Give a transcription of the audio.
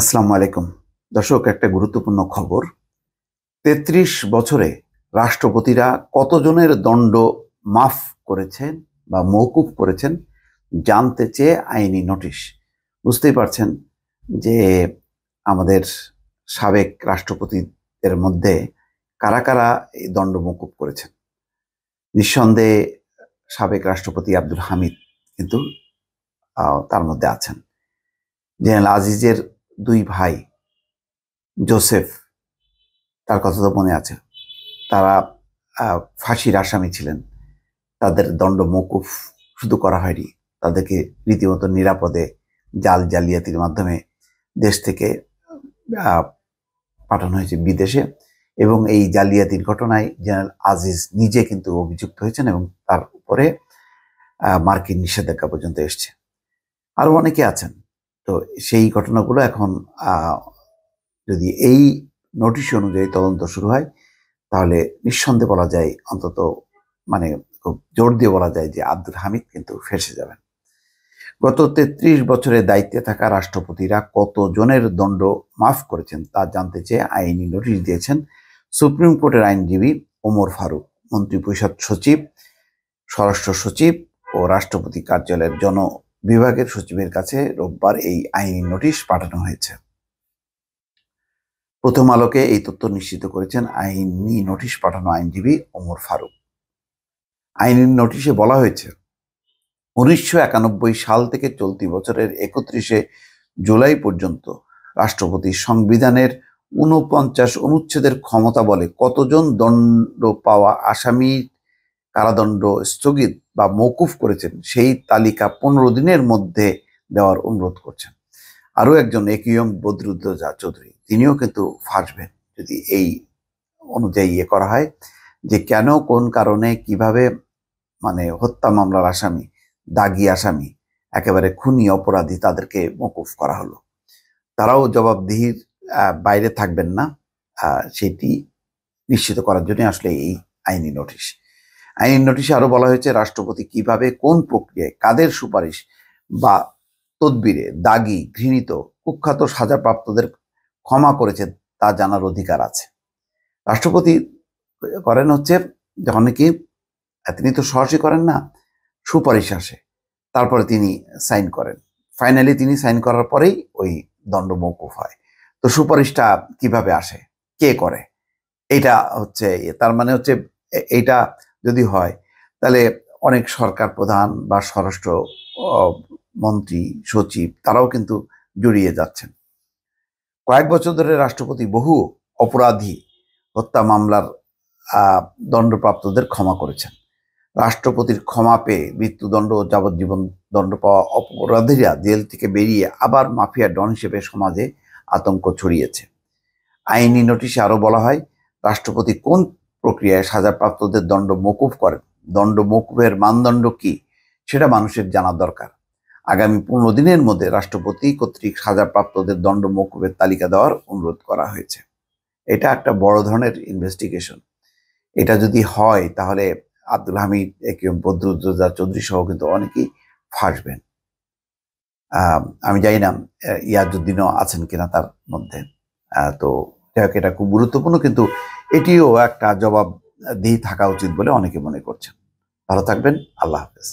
আসসালামু আলাইকুম দর্শক একটা গুরুত্বপূর্ণ খবর ৩৩ বছরে রাষ্ট্রপতিরা কতজনের দণ্ড মাফ করেছেন বা মৌকুফ করেছেন জানতে চেয়ে আইনি নোটিশ বুঝতেই পারছেন যে আমাদের সাবেক রাষ্ট্রপতিদের মধ্যে কারা কারা এই দণ্ড মৌকুফ করেছেন নিঃসন্দেহে সাবেক রাষ্ট্রপতি আব্দুল হামিদ কিন্তু তার মধ্যে আছেন জেনারেল আজিজের দুই ভাই জোসেফ তার কথা তো মনে আছে তারা ফাঁসির আসামি ছিলেন তাদের দণ্ড মকুফ শুধু করা হয়নি তাদেরকে রীতিমতো নিরাপদে জাল জালিয়াতির মাধ্যমে দেশ থেকে পাঠানো হয়েছে বিদেশে এবং এই জালিয়াতির ঘটনায় জেনারেল আজিজ নিজে কিন্তু অভিযুক্ত হয়েছেন এবং তার উপরে মার্কিন নিষেধাজ্ঞা পর্যন্ত এসছে আরও অনেকে আছেন তো সেই ঘটনাগুলো এখন যদি এই নোটিশ অনুযায়ী তদন্ত শুরু হয় তাহলে নিঃসন্দেহে বলা যায় অন্তত মানে খুব জোর দিয়ে বলা যায় যে আব্দুল হামিদ কিন্তু ফেসে যাবেন গত তেত্রিশ বছরে দায়িত্বে থাকা রাষ্ট্রপতিরা কতজনের দণ্ড মাফ করেছেন তা জানতে চেয়ে আইনি নোটিশ দিয়েছেন সুপ্রিম কোর্টের আইনজীবী ওমর ফারুক মন্ত্রিপরিষদ সচিব স্বরাষ্ট্র সচিব ও রাষ্ট্রপতি কার্যালয়ের জন বিভাগের সচিবের কাছে রোববার এই আইনি নোটিশ পাঠানো হয়েছে প্রথম আলোকে এই তথ্য নিশ্চিত করেছেন আইনি নোটিশ পাঠানো আইনজীবী ওমর ফারুক আইনি নোটিশে বলা হয়েছে উনিশশো সাল থেকে চলতি বছরের একত্রিশে জুলাই পর্যন্ত রাষ্ট্রপতি সংবিধানের ঊনপঞ্চাশ অনুচ্ছেদের ক্ষমতা বলে কতজন দণ্ড পাওয়া আসামির কারাদণ্ড স্থগিত বা মৌকুফ করেছেন সেই তালিকা পনেরো দিনের মধ্যে দেওয়ার অনুরোধ করছেন আরও একজন একইম বদরুদ্দা চৌধুরী তিনিও কিন্তু ফাঁসবেন যদি এই অনুযায়ী ইয়ে করা হয় যে কেন কোন কারণে কিভাবে মানে হত্যা মামলার আসামি দাগি আসামি একেবারে খুনি অপরাধী তাদেরকে মকুফ করা হলো তারাও জবাবদিহির বাইরে থাকবেন না সেটি নিশ্চিত করার জন্য আসলে এই আইনি নোটিশ আইনের নোটিশে আরও বলা হয়েছে রাষ্ট্রপতি কিভাবে কোন প্রক্রিয়ায় কাদের সুপারিশ বা তদবিরে দাগি ঘৃণিত কুখ্যাত সাজাপ্রাপ্তদের ক্ষমা করেছেন তা জানার অধিকার আছে রাষ্ট্রপতি করেন হচ্ছে যখন নাকি তিনি তো সহসই করেন না সুপারিশ আসে তারপরে তিনি সাইন করেন ফাইনালি তিনি সাইন করার পরেই ওই দণ্ড মৌকুফ হয় তো সুপারিশটা কিভাবে আসে কে করে এটা হচ্ছে তার মানে হচ্ছে এইটা যদি হয় তাহলে অনেক সরকার প্রধান বা স্বরাষ্ট্র মন্ত্রী সচিব তারাও কিন্তু জড়িয়ে যাচ্ছেন কয়েক বছর ধরে রাষ্ট্রপতি বহু অপরাধী হত্যা মামলার দণ্ডপ্রাপ্তদের ক্ষমা করেছেন রাষ্ট্রপতির ক্ষমা পেয়ে মৃত্যুদণ্ড ও যাবজ্জীবন দণ্ড পাওয়া অপরাধীরা জেল থেকে বেরিয়ে আবার মাফিয়া ডন হিসেবে সমাজে আতঙ্ক ছড়িয়েছে আইনি নোটিশে আরও বলা হয় রাষ্ট্রপতি কোন প্রক্রিয়ায় সাজাপ্রাপ্তদের দণ্ড মকুফ করেন দণ্ড মকুফের মানদণ্ড কি সেটা মানুষের জানা দরকার আগামী পনেরো দিনের মধ্যে রাষ্ট্রপতি কর্তৃক সাজাপ্রাপ্তদের দণ্ড মকুফের তালিকা দেওয়ার অনুরোধ করা হয়েছে এটা একটা বড় ধরনের ইনভেস্টিগেশন এটা যদি হয় তাহলে আব্দুল হামিদ একিম বদরুদ্দোজা চৌধুরী সহ কিন্তু অনেকেই ফাঁসবেন আমি জানি না ইয়াজুদ্দিনও আছেন কিনা তার মধ্যে তো যাই হোক এটা খুব গুরুত্বপূর্ণ কিন্তু এটিও একটা জবাব দিয়ে থাকা উচিত বলে অনেকে মনে করছেন ভালো থাকবেন আল্লাহ হাফেজ